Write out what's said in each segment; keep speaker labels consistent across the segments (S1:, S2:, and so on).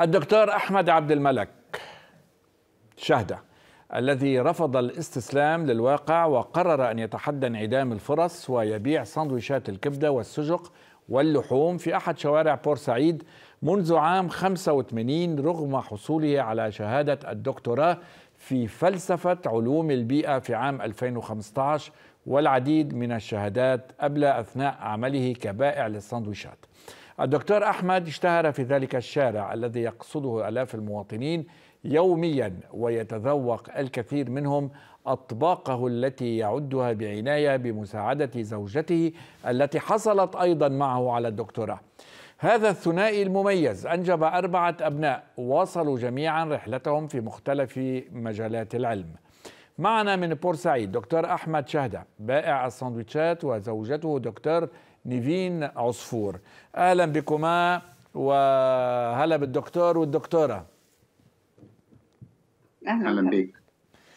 S1: الدكتور أحمد عبد الملك شهدة الذي رفض الاستسلام للواقع وقرر أن يتحدى انعدام الفرص ويبيع سندويشات الكبدة والسجق واللحوم في أحد شوارع بورسعيد منذ عام 85 رغم حصوله على شهادة الدكتوراه في فلسفة علوم البيئة في عام 2015 والعديد من الشهادات قبل أثناء عمله كبائع للسندويشات الدكتور أحمد اشتهر في ذلك الشارع الذي يقصده آلاف المواطنين يوميا ويتذوق الكثير منهم أطباقه التي يعدها بعناية بمساعدة زوجته التي حصلت أيضا معه على الدكتوراه هذا الثنائي المميز أنجب أربعة أبناء واصلوا جميعا رحلتهم في مختلف مجالات العلم معنا من بورسعيد دكتور أحمد شهدة بائع السندويتشات وزوجته دكتور نيفين عصفور اهلا بكما وهلا بالدكتور والدكتوره
S2: اهلا, بك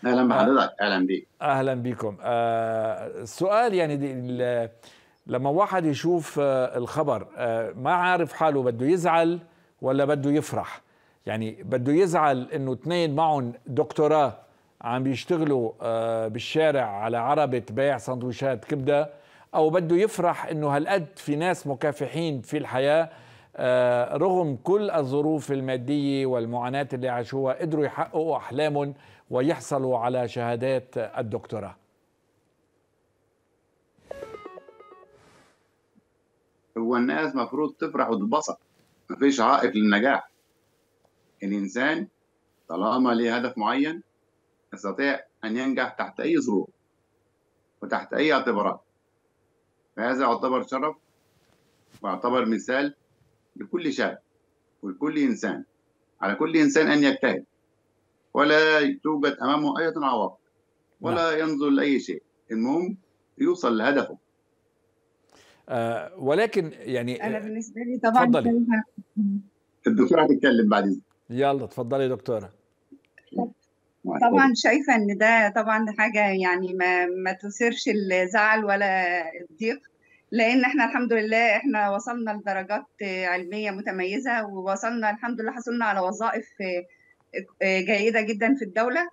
S2: اهلا بحضرتك اهلا بك
S1: اهلا بكم آه، السؤال يعني دي لما واحد يشوف آه، الخبر آه، ما عارف حاله بده يزعل ولا بده يفرح يعني بده يزعل انه اثنين معهم دكتوراه عم بيشتغلوا بالشارع على عربة بيع سندويشات كبدة او بده يفرح انه هالقد في ناس مكافحين في الحياه آه، رغم كل الظروف الماديه والمعاناه اللي عاشوها قدروا يحققوا احلامهم ويحصلوا على شهادات الدكتوراه
S2: هو الناس مفروض تفرح وتتبسط مفيش عائق للنجاح الانسان طالما ليه هدف معين يستطيع ان ينجح تحت اي ظروف وتحت اي اعتبارات فهذا يعتبر شرف ويعتبر مثال لكل شاب ولكل إنسان على كل إنسان أن يجتهد ولا توجد أمامه أي عواقب ولا نعم. ينظر لأي شيء المهم يوصل لهدفه
S1: آه ولكن يعني آه، انا
S3: بالنسبه لي طبعا فضلي.
S1: الدكتوره هتتكلم بعد اذنك يلا اتفضلي يا دكتوره طبعا
S3: شايفه ان ده طبعا حاجه يعني ما ما تثيرش الزعل ولا الضيق لان احنا الحمد لله احنا وصلنا لدرجات علميه متميزه ووصلنا الحمد لله حصلنا على وظائف آه، جيده جدا في الدوله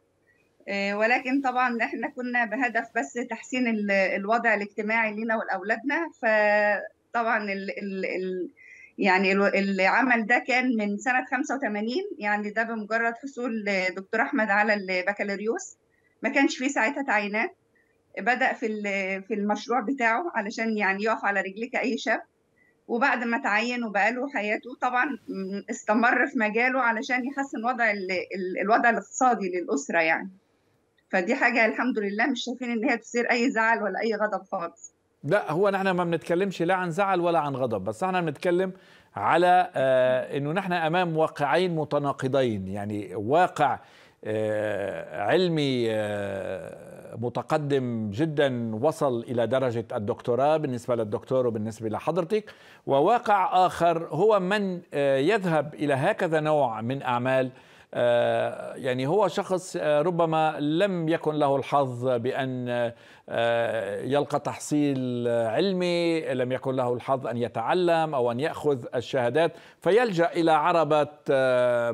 S3: آه، ولكن طبعا احنا كنا بهدف بس تحسين الوضع الاجتماعي لنا ولاولادنا فطبعا ال ال ال يعني العمل ده كان من سنه 85 يعني ده بمجرد حصول دكتور احمد على البكالوريوس ما كانش فيه ساعتها تعيينات بدأ في في المشروع بتاعه علشان يعني يقف على رجليه كأي شاب وبعد ما تعين وبقاله حياته طبعا استمر في مجاله علشان يحسن وضع الوضع الاقتصادي للأسرة يعني فدي حاجة الحمد لله مش شايفين إن هي تثير أي زعل ولا أي غضب خالص
S1: لا هو نحن ما بنتكلمش لا عن زعل ولا عن غضب بس احنا بنتكلم على آه انه نحن امام واقعين متناقضين يعني واقع آه علمي آه متقدم جدا وصل إلى درجة الدكتوراه بالنسبة للدكتور وبالنسبة لحضرتك وواقع آخر هو من آه، يذهب إلى هكذا نوع من أعمال آه، يعني هو شخص آه، ربما لم يكن له الحظ بأن آه، يلقى تحصيل علمي لم يكن له الحظ أن يتعلم أو أن يأخذ الشهادات فيلجأ إلى عربة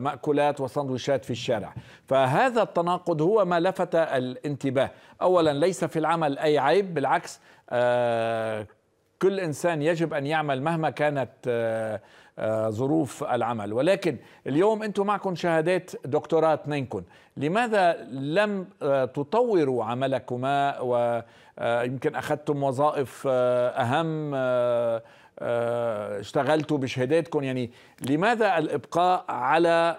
S1: مأكولات وسندويشات في الشارع فهذا التناقض هو ما لفت الانتباه أولا ليس في العمل أي عيب بالعكس كل إنسان يجب أن يعمل مهما كانت آه، ظروف العمل ولكن اليوم أنتم معكم شهادات دكتوراه اثنينكم لماذا لم آه، تطوروا عملكما ويمكن آه، أخذتم وظائف أهم اشتغلتوا بشهاداتكم يعني لماذا الإبقاء على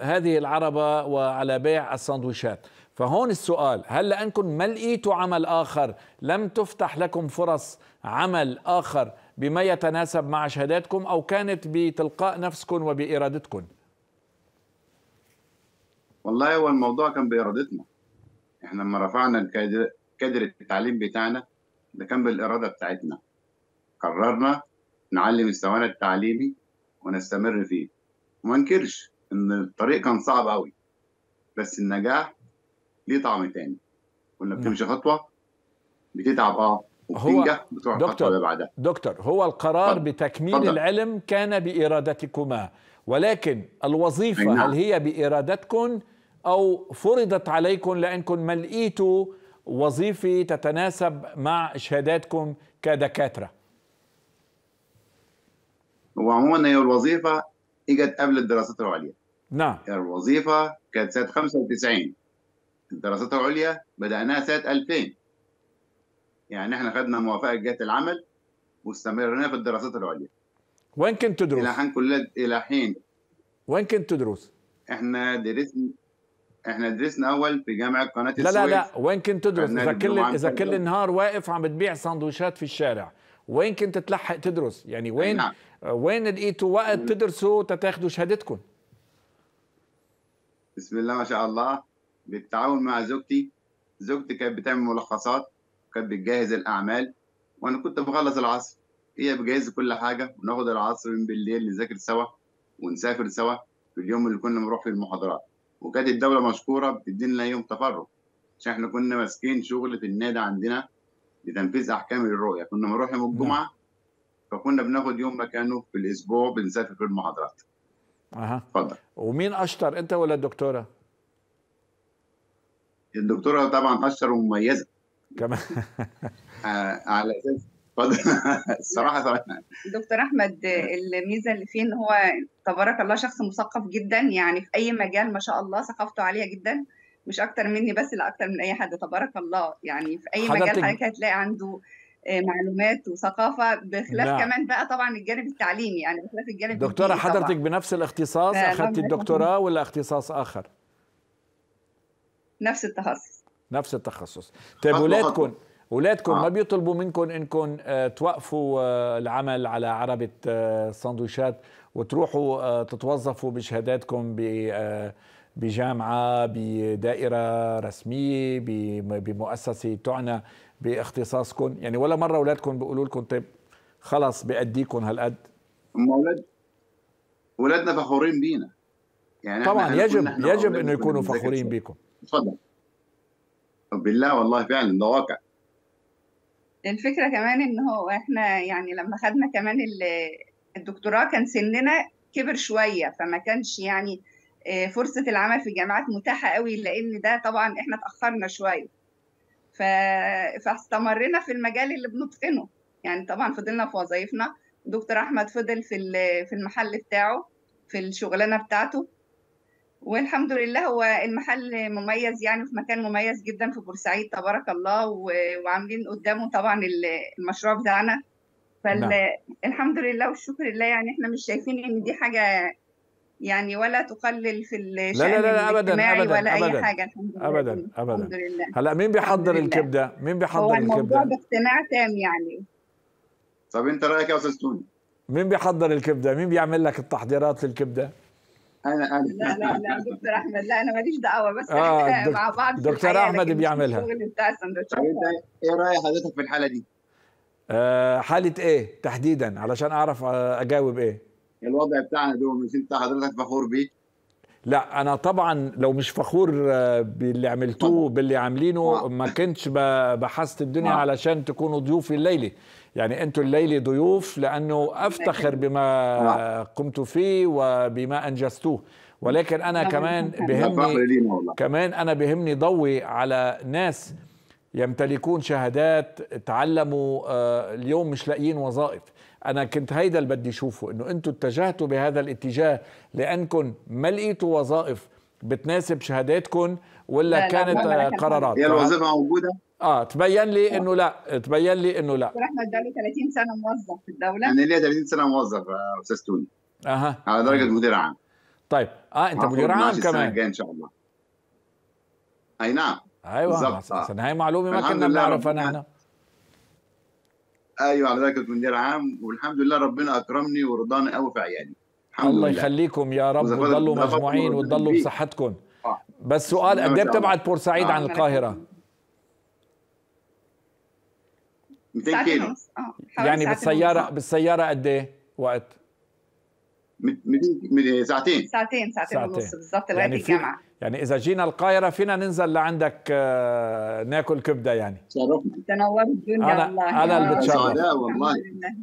S1: هذه العربة وعلى بيع السندويشات فهون السؤال هل لأنكم ما لقيتوا عمل آخر لم تفتح لكم فرص عمل آخر بما يتناسب مع شهاداتكم أو كانت بتلقاء نفسكم وبإرادتكم
S2: والله هو الموضوع كان بإرادتنا احنا لما رفعنا الكادر كادر التعليم بتاعنا ده كان بالإرادة بتاعتنا قررنا نعلي مستوانا التعليمي ونستمر فيه وما انكرش ان الطريق كان صعب قوي بس النجاح ليه طعم تاني كنا بتمشي نعم. خطوه بتتعب اه هو دكتور
S1: دكتور هو القرار فضل. بتكميل فضل. العلم كان بإرادتكما ولكن الوظيفة إنها. نعم. هل هي بإرادتكم أو فرضت عليكم لأنكم ملئيتوا وظيفة تتناسب مع شهاداتكم كدكاترة
S2: وعموما هي الوظيفة اجت قبل الدراسات العليا نعم الوظيفة كانت سنة 95 الدراسات العليا بدأناها سنة 2000 يعني احنا خدنا موافقه جهه العمل واستمرنا في الدراسات العليا وين كنت تدرس؟ الى حين كليه الى حين
S1: وين كنت تدرس؟ احنا
S2: درسنا احنا درسنا اول في جامعه قناه السويس لا لا لا وين كنت تدرس؟ اذا كل اذا كل
S1: النهار واقف عم بتبيع سندويشات في الشارع وين كنت تلحق تدرس؟ يعني وين نعم. وين لقيتوا وقت تدرسوا تتاخذوا شهادتكم؟
S2: بسم الله ما شاء الله بالتعاون مع زوجتي زوجتي كانت بتعمل ملخصات كانت بتجهز الاعمال وانا كنت بخلص العصر هي بتجهز كل حاجه وناخد العصر من بالليل نذاكر سوا ونسافر سوا في اليوم اللي كنا بنروح فيه المحاضرات وكانت الدوله مشكوره بتدينا يوم تفرغ عشان احنا كنا ماسكين شغل في النادي عندنا لتنفيذ احكام الرؤيه كنا بنروح يوم الجمعه نعم. فكنا بناخد يوم مكانه في الاسبوع بنسافر في المحاضرات
S1: اها اتفضل ومين اشطر انت ولا الدكتوره
S2: الدكتوره طبعا اشطر ومميزه كمان آه، على اساس الصراحه
S3: دكتور احمد الميزه اللي فيه ان هو تبارك الله شخص مثقف جدا يعني في اي مجال ما شاء الله ثقافته عاليه جدا مش اكتر مني بس لا اكتر من اي حد تبارك الله يعني في اي مجال حضرتك هتلاقي عنده آه، معلومات وثقافه بخلاف لا. نعم. كمان بقى طبعا الجانب التعليمي يعني بخلاف الجانب دكتوره حضرتك طبعاً.
S1: بنفس الاختصاص اخذتي الدكتوراه ولا اختصاص اخر؟ نفس
S3: التخصص
S1: نفس التخصص آه، طيب ولادكم ولادكم آه. ما بيطلبوا منكم انكم آه، توقفوا آه، العمل على عربه سندويشات وتروحوا تتوظفوا بشهاداتكم ب بجامعه بدائره رسميه بمؤسسه تعنى باختصاصكم يعني ولا مره اولادكم بيقولوا لكم طيب خلص بأديكم هالقد
S2: اولاد اولادنا فخورين بينا
S1: يعني طبعا يجب يجب انه يكونوا فخورين بكم
S2: تفضل بالله والله فعلا ده واقع
S3: الفكره كمان ان هو احنا يعني لما خدنا كمان الدكتوراه كان سننا كبر شويه فما كانش يعني آه، فرصه العمل في الجامعات متاحه قوي لان ده طبعا احنا تأخرنا شويه فاستمرنا في المجال اللي بنتقنه يعني طبعا فضلنا في وظايفنا دكتور احمد فضل في في المحل بتاعه في الشغلانه بتاعته والحمد لله هو المحل مميز يعني في مكان مميز جدا في بورسعيد تبارك الله وعاملين قدامه طبعا المشروع بتاعنا فالحمد نعم. لله والشكر لله يعني احنا مش شايفين ان دي حاجه يعني ولا تقلل في الشأن لا لا لا ابدا ابدا ولا أبداً اي حاجه الحمد لله ابدا
S1: ابدا الحمد لله هلا مين بيحضر الكبده؟ مين بيحضر هو الكبده؟ الموضوع
S3: باقتناع تام يعني
S1: طب انت رايك يا استاذ توني مين بيحضر الكبده؟ مين بيعمل لك التحضيرات للكبده؟
S2: انا انا
S3: لا لا لا دكتور احمد لا انا ماليش دعوه بس آه دك... مع بعض دكتور
S2: احمد اللي بيعملها ايه راي حضرتك في الحاله دي؟
S1: آه حاله ايه تحديدا علشان اعرف آه، اجاوب ايه؟
S2: الوضع بتاعنا دوم انت حضرتك فخور
S1: بيه لا انا طبعا لو مش فخور آه، باللي عملتوه باللي عاملينه ما كنتش بحثت الدنيا علشان تكونوا ضيوفي الليله يعني انتوا الليله ضيوف لانه افتخر بما قمتوا فيه وبما انجزتوه ولكن انا كمان بهمني كمان انا بهمني ضوي على ناس يمتلكون شهادات تعلموا آه، اليوم مش لاقيين وظائف انا كنت هيدا اللي بدي اشوفه انه انتم اتجهتوا بهذا الاتجاه لانكم ما لقيتوا وظائف بتناسب شهاداتكم ولا لا كانت لا آه، قرارات هي الوظيفه موجوده اه تبين لي انه لا تبين لي انه لا
S3: احمد ده له 30
S2: سنه موظف في الدوله انا ليا 30 سنه موظف آه، استاذ توني اها على درجه أه. مدير عام طيب اه انت مدير عام كمان السنه الجايه
S1: ان شاء الله اي نعم ايوه عشان آه. هاي معلومه ما كنا بنعرفها نحن
S2: ايوه على ذلك مدير عام والحمد لله ربنا اكرمني ورضاني قوي في عيالي الحمد الله
S1: يخليكم يا رب وتضلوا مجموعين وتضلوا بصحتكم آه. بس سؤال قد ايه بتبعد بورسعيد آه. عن القاهره؟ 200 كيلو آه. يعني بالسياره بالسياره قد ايه وقت؟ ساعتين ساعتين
S3: ساعتين, ساعتين ونص بالضبط لغايه يعني الجامعه
S1: يعني اذا جينا القاهره فينا ننزل لعندك آه، ناكل كبده يعني تشرفنا
S3: تنورت الدنيا أنا والله انا اللي بتشرف والله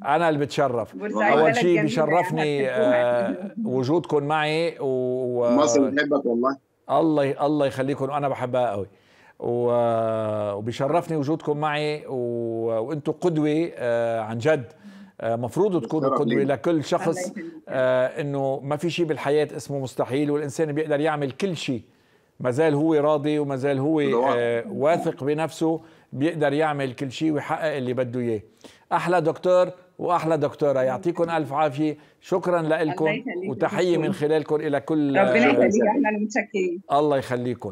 S1: انا اللي بتشرف اول شيء بيشرفني آه، وجودكم معي و مصر بتحبك والله الله الله يخليكم وانا بحبها قوي وبيشرفني وجودكم معي وانتم قدوه آه، عن جد مفروض تكون قدوه لكل شخص آه، انه ما في شيء بالحياه اسمه مستحيل والانسان بيقدر يعمل كل شيء ما زال هو راضي وما زال هو آه، واثق بنفسه بيقدر يعمل كل شيء ويحقق اللي بده اياه احلى دكتور واحلى دكتوره يعطيكم الف عافيه شكرا لكم وتحيه من خلالكم الى كل ربنا آه، يخليك احنا
S3: المتشكرين
S1: الله يخليكم